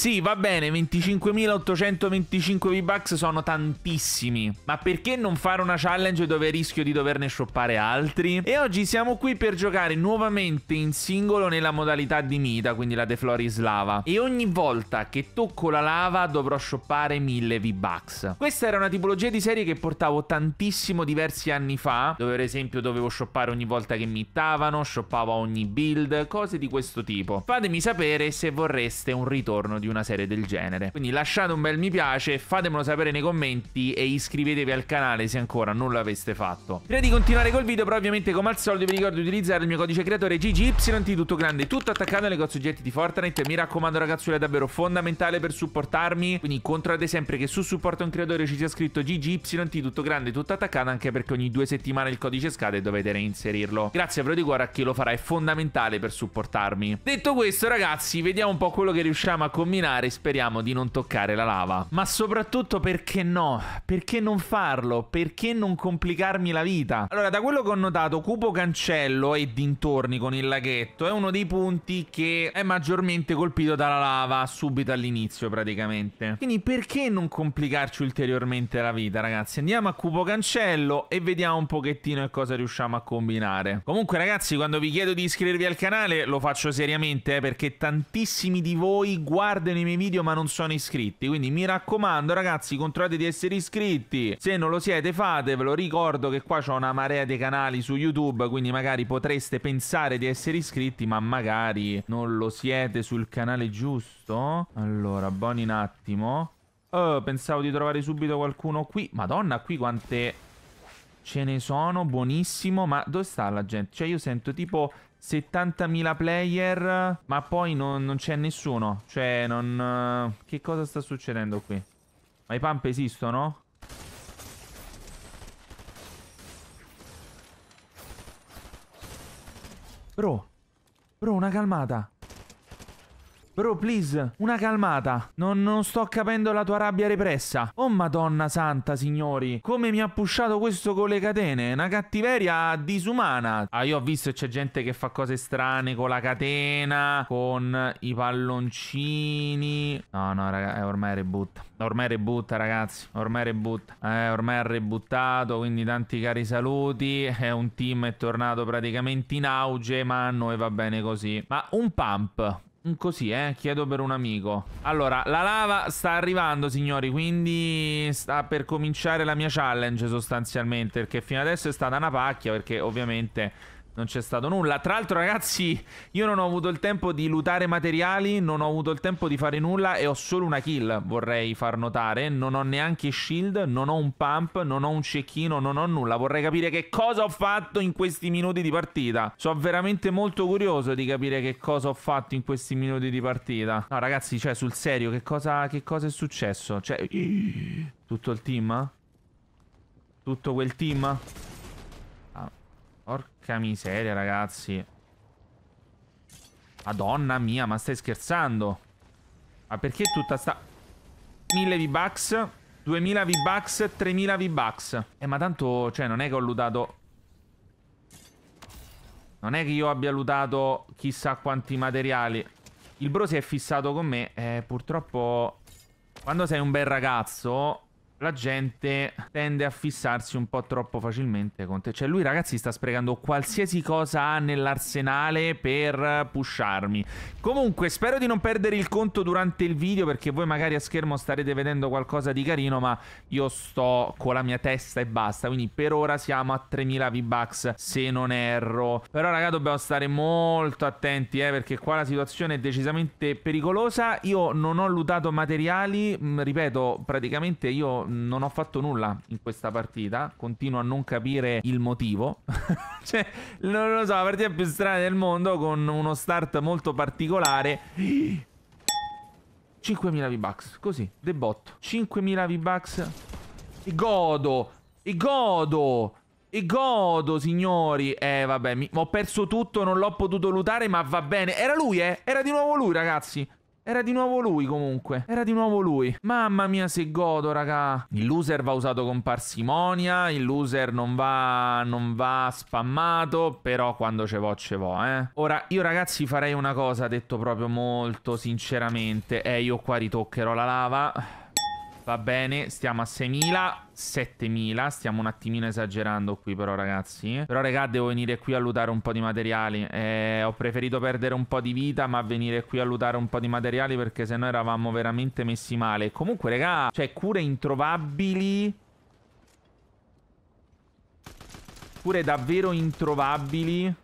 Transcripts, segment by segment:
Sì, va bene, 25.825 V-Bucks sono tantissimi. Ma perché non fare una challenge dove rischio di doverne shoppare altri? E oggi siamo qui per giocare nuovamente in singolo nella modalità di Mida, quindi la The Floris Lava. E ogni volta che tocco la lava dovrò shoppare 1000 V-Bucks. Questa era una tipologia di serie che portavo tantissimo diversi anni fa, dove per esempio dovevo shoppare ogni volta che mittavano, shoppavo ogni build, cose di questo tipo. Fatemi sapere se vorreste un ritorno di una serie del genere. Quindi lasciate un bel mi piace, fatemelo sapere nei commenti e iscrivetevi al canale se ancora non l'aveste fatto. Prima di continuare col video, però ovviamente come al solito vi ricordo di utilizzare il mio codice creatore GGYT tutto grande, tutto attaccato alle oggetti di Fortnite. Mi raccomando ragazzi, è davvero fondamentale per supportarmi, quindi controllate sempre che su supporto a un creatore ci sia scritto GGYT tutto grande, tutto attaccato, anche perché ogni due settimane il codice scade e dovete reinserirlo. Grazie però di cuore a chi lo farà, è fondamentale per supportarmi. Detto questo ragazzi, vediamo un po' quello che riusciamo a combinare camminare speriamo di non toccare la lava. Ma soprattutto perché no? Perché non farlo? Perché non complicarmi la vita? Allora, da quello che ho notato, Cupo Cancello e dintorni con il laghetto è uno dei punti che è maggiormente colpito dalla lava subito all'inizio praticamente. Quindi perché non complicarci ulteriormente la vita, ragazzi? Andiamo a Cupo Cancello e vediamo un pochettino che cosa riusciamo a combinare. Comunque, ragazzi, quando vi chiedo di iscrivervi al canale, lo faccio seriamente eh, perché tantissimi di voi guardano guardano i miei video ma non sono iscritti. Quindi mi raccomando ragazzi, controllate di essere iscritti. Se non lo siete fatevelo. Ricordo che qua c'è una marea di canali su YouTube, quindi magari potreste pensare di essere iscritti, ma magari non lo siete sul canale giusto. Allora, buoni un attimo. Oh, pensavo di trovare subito qualcuno qui. Madonna, qui quante... Ce ne sono, buonissimo. Ma dove sta la gente? Cioè, io sento tipo 70.000 player, ma poi non, non c'è nessuno. Cioè, non... Eh, che cosa sta succedendo qui? Ma i pump esistono? Bro, bro, una calmata. Bro, please, una calmata. Non, non sto capendo la tua rabbia repressa. Oh, madonna santa, signori. Come mi ha pushato questo con le catene? Una cattiveria disumana. Ah, io ho visto che c'è gente che fa cose strane con la catena, con i palloncini. No, no, raga, eh, è ormai reboot. Ormai reboot, ragazzi. Ormai reboot. Eh, ormai ha rebuttato, quindi tanti cari saluti. È un team, è tornato praticamente in auge, ma a noi va bene così. Ma un pump Mm, così, eh, chiedo per un amico. Allora, la lava sta arrivando, signori, quindi sta per cominciare la mia challenge sostanzialmente, perché fino adesso è stata una pacchia, perché ovviamente non c'è stato nulla. Tra l'altro, ragazzi, io non ho avuto il tempo di lutare materiali, non ho avuto il tempo di fare nulla e ho solo una kill, vorrei far notare. Non ho neanche shield, non ho un pump, non ho un cecchino, non ho nulla. Vorrei capire che cosa ho fatto in questi minuti di partita. Sono veramente molto curioso di capire che cosa ho fatto in questi minuti di partita. No, ragazzi, cioè, sul serio, che cosa, che cosa è successo? Cioè... Tutto il team? Tutto quel team? Porca miseria, ragazzi. Madonna mia, ma stai scherzando? Ma perché tutta sta... 1000 V-Bucks, 2000 V-Bucks, 3000 V-Bucks. Eh, ma tanto, cioè, non è che ho lootato... Non è che io abbia lootato chissà quanti materiali. Il bro si è fissato con me. Eh, purtroppo... Quando sei un bel ragazzo la gente tende a fissarsi un po' troppo facilmente con te. Cioè, lui, ragazzi, sta sprecando qualsiasi cosa ha nell'arsenale per pusharmi. Comunque, spero di non perdere il conto durante il video, perché voi magari a schermo starete vedendo qualcosa di carino, ma io sto con la mia testa e basta. Quindi, per ora siamo a 3000 V-Bucks, se non erro. Però, ragazzi, dobbiamo stare molto attenti, eh, perché qua la situazione è decisamente pericolosa. Io non ho lutato materiali, mm, ripeto, praticamente io non ho fatto nulla in questa partita, continuo a non capire il motivo. cioè, non lo so, la partita più strana del mondo con uno start molto particolare. 5.000 V-Bucks, così, debotto. 5.000 V-Bucks. E godo, e godo. E godo, signori. Eh, vabbè, mi... ho perso tutto, non l'ho potuto lutare, ma va bene. Era lui, eh? Era di nuovo lui, ragazzi. Era di nuovo lui comunque. Era di nuovo lui. Mamma mia se godo, raga. Il loser va usato con parsimonia. Il loser non va, non va spammato. Però quando ce vo, ce vo, eh. Ora, io ragazzi farei una cosa, detto proprio molto sinceramente. Eh, io qua ritoccherò la lava. Va bene, stiamo a 6.000, 7.000, stiamo un attimino esagerando qui però ragazzi. Però raga, devo venire qui a lutare un po' di materiali. Eh, ho preferito perdere un po' di vita, ma venire qui a lutare un po' di materiali perché sennò eravamo veramente messi male. Comunque raga, cioè cure introvabili... Cure davvero introvabili.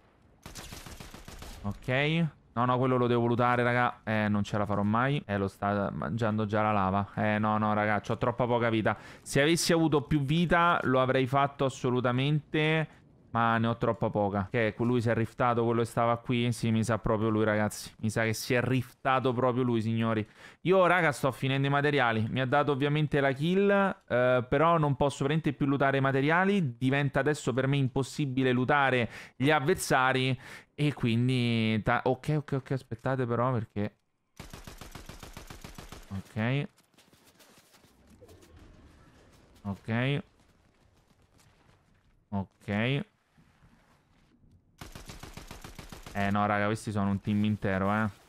Ok. No, no, quello lo devo valutare, raga. Eh, non ce la farò mai. Eh, lo sta mangiando già la lava. Eh, no, no, raga, ho troppa poca vita. Se avessi avuto più vita, lo avrei fatto assolutamente. Ma ne ho troppa poca. Che okay, lui si è riftato, quello che stava qui. Sì, mi sa proprio lui, ragazzi. Mi sa che si è riftato proprio lui, signori. Io, raga, sto finendo i materiali. Mi ha dato ovviamente la kill. Eh, però non posso veramente più lutare i materiali. Diventa adesso per me impossibile lutare gli avversari. E quindi... ok, ok, ok, aspettate però perché... Ok. Ok. Ok. Eh no, raga, questi sono un team intero, eh.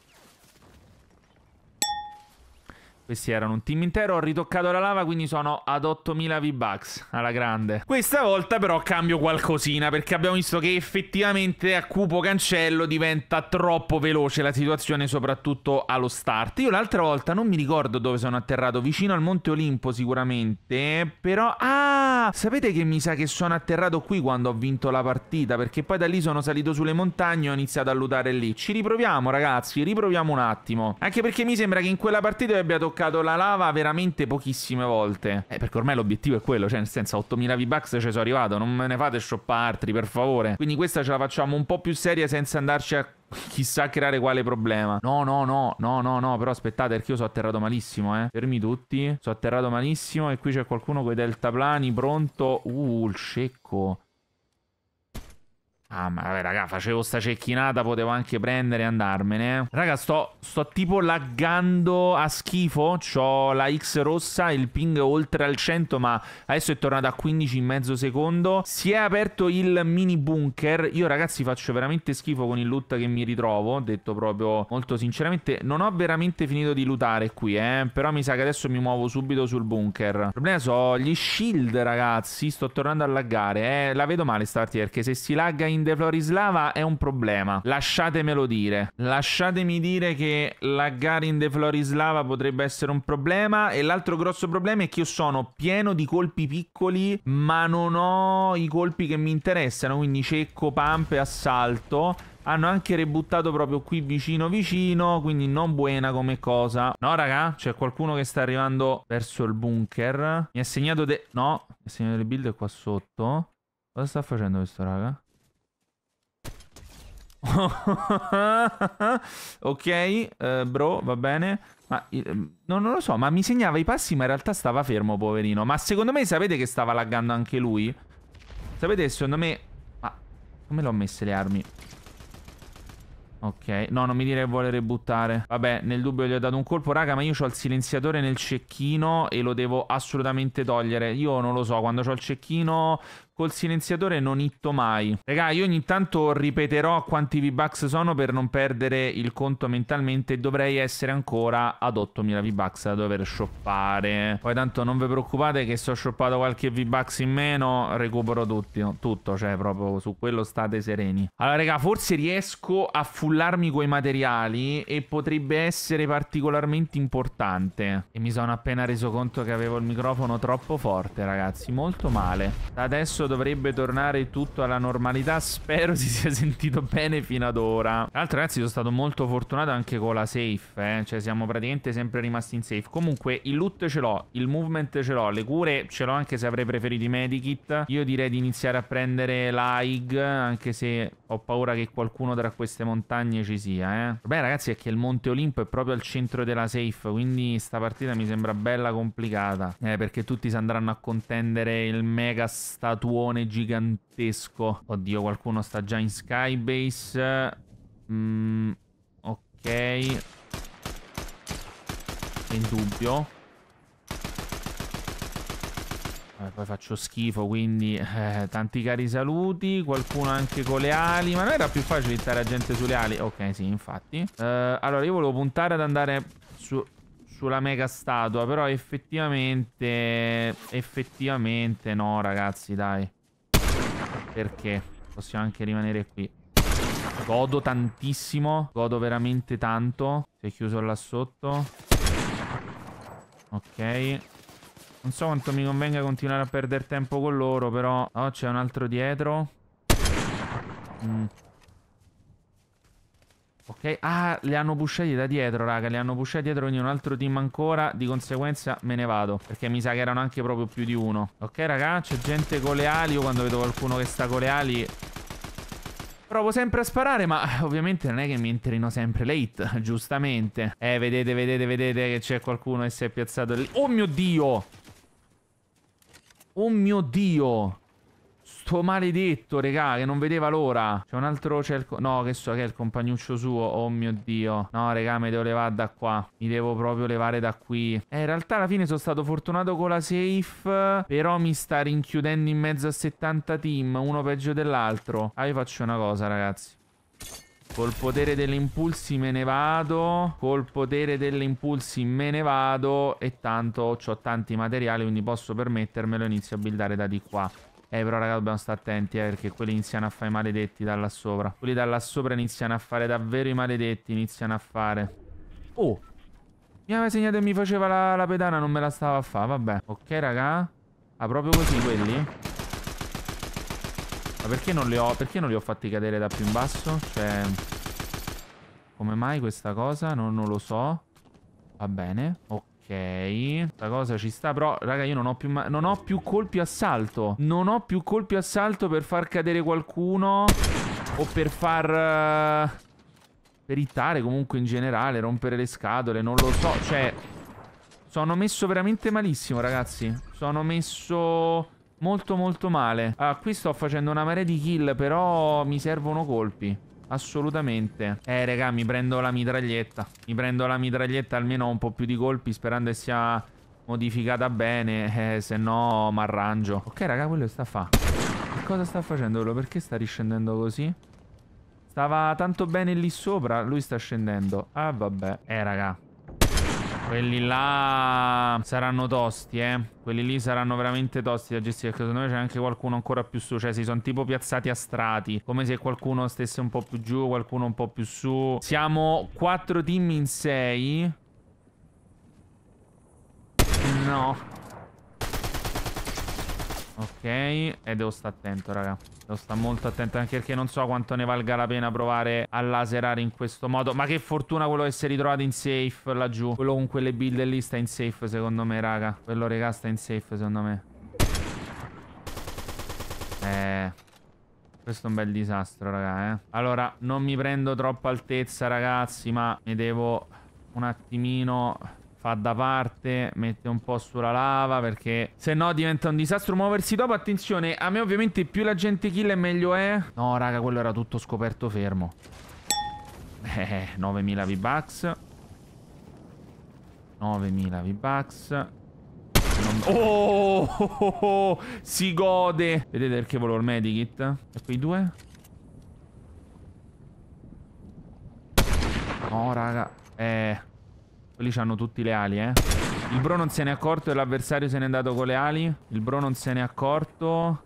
Questi erano un team intero, ho ritoccato la lava, quindi sono ad 8000 V-Bucks, alla grande. Questa volta però cambio qualcosina, perché abbiamo visto che effettivamente a cupo cancello diventa troppo veloce la situazione, soprattutto allo start. Io l'altra volta non mi ricordo dove sono atterrato, vicino al Monte Olimpo sicuramente, però... Ah! sapete che mi sa che sono atterrato qui quando ho vinto la partita, perché poi da lì sono salito sulle montagne e ho iniziato a lutare lì. Ci riproviamo, ragazzi, riproviamo un attimo. Anche perché mi sembra che in quella partita io abbia toccato la lava veramente pochissime volte. Eh, perché ormai l'obiettivo è quello, cioè nel senso 8000 V-Bucks ci sono arrivato, non me ne fate shoppare altri, per favore. Quindi questa ce la facciamo un po' più seria senza andarci a chissà creare quale problema. No, no, no, no, no, no, però aspettate perché io sono atterrato malissimo, eh. Fermi tutti, sono atterrato malissimo e qui c'è qualcuno con i deltaplani pronto. Uh, il scecco. Ah, ma vabbè, raga, facevo sta cecchinata, potevo anche prendere e andarmene. Raga, sto, sto tipo laggando a schifo. C'ho la X rossa, il ping oltre al 100, ma adesso è tornato a 15 in mezzo secondo. Si è aperto il mini bunker. Io, ragazzi, faccio veramente schifo con il loot che mi ritrovo. Detto proprio molto sinceramente, non ho veramente finito di lootare qui, eh. Però mi sa che adesso mi muovo subito sul bunker. Il problema sono gli shield, ragazzi. Sto tornando a laggare, eh. La vedo male sta perché se si lagga in in The Florislava è un problema. Lasciatemelo dire. Lasciatemi dire che laggare in The Florislava potrebbe essere un problema. E l'altro grosso problema è che io sono pieno di colpi piccoli, ma non ho i colpi che mi interessano. Quindi cecco, pump e assalto hanno anche rebuttato proprio qui vicino vicino, quindi non buona come cosa. No, raga, c'è qualcuno che sta arrivando verso il bunker. Mi ha segnato de... No, mi ha segnato le build qua sotto. Cosa sta facendo questo, raga? ok, uh, bro, va bene. Ma mm, non, non lo so, ma mi segnava i passi, ma in realtà stava fermo, poverino. Ma secondo me sapete che stava laggando anche lui? Sapete che secondo me... Ma come l'ho messe le armi? Ok, no, non mi dire che vuole buttare. Vabbè, nel dubbio gli ho dato un colpo, raga, ma io ho il silenziatore nel cecchino e lo devo assolutamente togliere. Io non lo so, quando ho il cecchino Col silenziatore non itto mai. Raga, io ogni tanto ripeterò quanti V-Bucks sono per non perdere il conto mentalmente. Dovrei essere ancora ad 8000 V-Bucks da dover shoppare. Poi tanto non vi preoccupate che se ho shoppato qualche V-Bucks in meno, recupero tutti, no? tutto. Cioè, proprio su quello state sereni. Allora, raga, forse riesco a fullarmi coi materiali e potrebbe essere particolarmente importante. E mi sono appena reso conto che avevo il microfono troppo forte, ragazzi. Molto male. Da adesso dovrebbe tornare tutto alla normalità. Spero si sia sentito bene fino ad ora. Tra l'altro, ragazzi, sono stato molto fortunato anche con la safe. Eh? Cioè, siamo praticamente sempre rimasti in safe. Comunque, il loot ce l'ho, il movement ce l'ho, le cure ce l'ho anche se avrei preferito i medikit. Io direi di iniziare a prendere l'AIG, anche se ho paura che qualcuno tra queste montagne ci sia. Eh? Beh, ragazzi, è che il Monte Olimpo è proprio al centro della safe, quindi sta partita mi sembra bella complicata. Eh, perché tutti si andranno a contendere il mega statuo piattone gigantesco. Oddio, qualcuno sta già in Skybase. Mm, ok. In dubbio. Vabbè, poi faccio schifo, quindi eh, tanti cari saluti, qualcuno anche con le ali, ma non era più facile stare a gente sulle ali? Ok, sì, infatti. Eh, allora, io volevo puntare ad andare su sulla mega statua, però effettivamente... Effettivamente no, ragazzi, dai. Perché? Possiamo anche rimanere qui. Godo tantissimo, godo veramente tanto. Si è chiuso là sotto. Ok. Non so quanto mi convenga continuare a perdere tempo con loro, però... Oh, c'è un altro dietro. Mm. Ok, ah, le hanno pushati da dietro, raga. Le hanno pushati dietro, quindi un altro team ancora. Di conseguenza me ne vado. Perché mi sa che erano anche proprio più di uno. Ok, raga, c'è gente con le ali. Io quando vedo qualcuno che sta con le ali... Provo sempre a sparare, ma ovviamente non è che mi entrino sempre le hit, giustamente. Eh, vedete, vedete, vedete che c'è qualcuno che si è piazzato lì. Oh mio Dio! Oh mio Dio! Sto maledetto, regà, che non vedeva l'ora. C'è un altro cerco... No, che so che è il compagnuccio suo. Oh mio Dio. No, regà, mi devo levare da qua. Mi devo proprio levare da qui. Eh, in realtà alla fine sono stato fortunato con la safe. Però mi sta rinchiudendo in mezzo a 70 team. Uno peggio dell'altro. Ah, io faccio una cosa, ragazzi. Col potere degli impulsi me ne vado. Col potere degli impulsi me ne vado. E tanto ho tanti materiali, quindi posso permettermelo. Inizio a buildare da di qua. Eh però raga dobbiamo stare attenti eh perché quelli iniziano a fare i maledetti da là sopra Quelli da là sopra iniziano a fare davvero i maledetti Iniziano a fare Oh Mi aveva segnato e mi faceva la, la pedana Non me la stava a fare vabbè Ok raga Ah proprio così quelli Ma perché non li ho Perché non li ho fatti cadere da più in basso Cioè Come mai questa cosa non, non lo so Va bene Ok Ok, questa cosa ci sta, però raga io non ho più, non ho più colpi a salto Non ho più colpi a salto per far cadere qualcuno O per far... Uh, eh, peritare comunque in generale, rompere le scatole, non lo so Cioè, sono messo veramente malissimo ragazzi Sono messo... Molto molto male Allora qui sto facendo una marea di kill Però mi servono colpi Assolutamente. Eh, raga, mi prendo la mitraglietta. Mi prendo la mitraglietta almeno un po' più di colpi, sperando che sia modificata bene. Eh, se no, mi arrangio Ok, raga, quello sta a fa. Che cosa sta facendo quello? Perché sta riscendendo così? Stava tanto bene lì sopra, lui sta scendendo. Ah, vabbè. Eh, raga. Quelli là saranno tosti, eh. Quelli lì saranno veramente tosti da gestire. Perché secondo me c'è anche qualcuno ancora più su. Cioè, si sono tipo piazzati a strati. Come se qualcuno stesse un po' più giù, qualcuno un po' più su. Siamo quattro team in sei. No. Ok, e devo stare attento, raga. Devo stare molto attento anche perché non so quanto ne valga la pena provare a laserare in questo modo. Ma che fortuna quello che si è ritrovato in safe laggiù. Quello con quelle build lì sta in safe, secondo me, raga. Quello, raga, sta in safe, secondo me. Eh... Questo è un bel disastro, raga, eh. Allora, non mi prendo troppa altezza, ragazzi, ma mi devo un attimino fa da parte, mette un po' sulla lava perché se no diventa un disastro muoversi dopo. Attenzione, a me ovviamente più la gente kill è meglio è. Eh. No, raga, quello era tutto scoperto fermo. Eh, 9000 V-Bucks. 9000 V-Bucks. Oh, oh, oh, oh, si gode. Vedete perché volevo il medikit? E quei due? No, raga. Eh... Lì c'hanno tutti le ali, eh. Il bro non se n'è accorto e l'avversario se n'è andato con le ali. Il bro non se n'è accorto.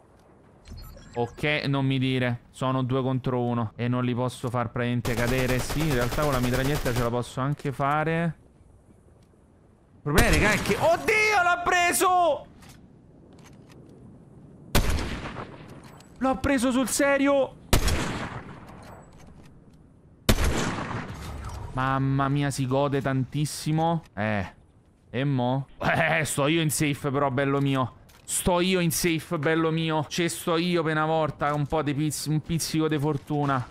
Ok, non mi dire. Sono due contro uno. E non li posso far praticamente cadere. Sì, in realtà con la mitraglietta ce la posso anche fare. Il problema, raga, è che... Oddio, l'ha preso! L'ho preso sul serio! Mamma mia, si gode tantissimo. Eh. E mo? Eh, sto io in safe però, bello mio. Sto io in safe, bello mio. Ci sto io per una volta, un po' di pizz un pizzico di fortuna.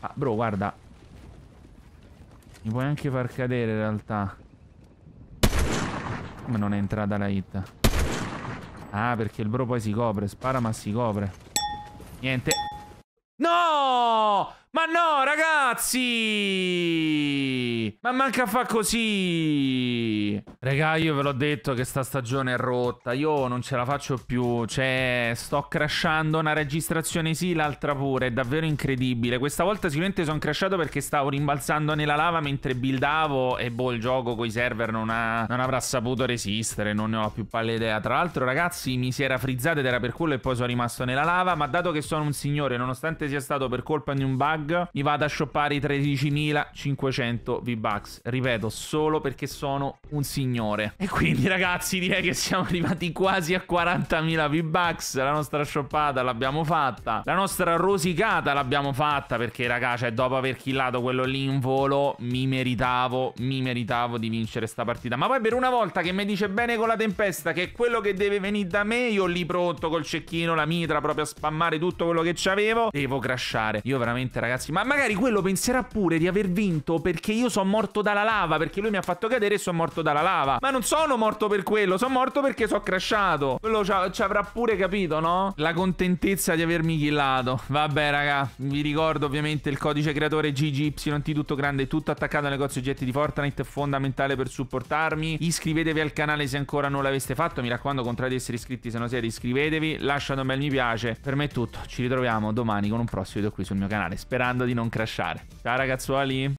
Ah, bro, guarda. Mi puoi anche far cadere, in realtà. Come non è entrata la hit. Ah, perché il bro poi si copre. Spara, ma si copre. Niente. No! Ma no, ragazzi! Ma manca fa così. Regà, io ve l'ho detto che sta stagione è rotta. Io non ce la faccio più. Cioè, sto crashando una registrazione sì, l'altra pure. È davvero incredibile. Questa volta sicuramente sono crashato perché stavo rimbalzando nella lava mentre buildavo. E boh, il gioco coi server non, ha... non avrà saputo resistere. Non ne ho più palla idea. Tra l'altro, ragazzi, mi si era frizzato ed era per quello e poi sono rimasto nella lava. Ma dato che sono un signore, nonostante sia stato per colpa di un bug, mi vado a shoppare i 13.500 V-Bucks. Max, ripeto, solo perché sono un signore. E quindi ragazzi direi che siamo arrivati quasi a 40.000 V-Bucks, la nostra shoppata l'abbiamo fatta, la nostra rosicata l'abbiamo fatta perché raga, cioè dopo aver killato quello lì in volo mi meritavo, mi meritavo di vincere sta partita. Ma poi per una volta che mi dice bene con la tempesta che è quello che deve venire da me, io lì pronto col cecchino, la mitra, proprio a spammare tutto quello che c'avevo, devo crashare. Io veramente ragazzi, ma magari quello penserà pure di aver vinto perché io sono morto morto dalla lava perché lui mi ha fatto cadere e sono morto dalla lava. Ma non sono morto per quello, sono morto perché sono crashato. Quello ci avrà pure capito, no? La contentezza di avermi killato. Vabbè, raga, vi ricordo ovviamente il codice creatore GGYT tutto grande, tutto attaccato al negozio oggetti di Fortnite, fondamentale per supportarmi. Iscrivetevi al canale se ancora non l'aveste fatto, mi raccomando, contrate di essere iscritti se non siete, iscrivetevi, lasciate un bel mi piace. Per me è tutto, ci ritroviamo domani con un prossimo video qui sul mio canale, sperando di non crashare. Ciao ragazzuoli!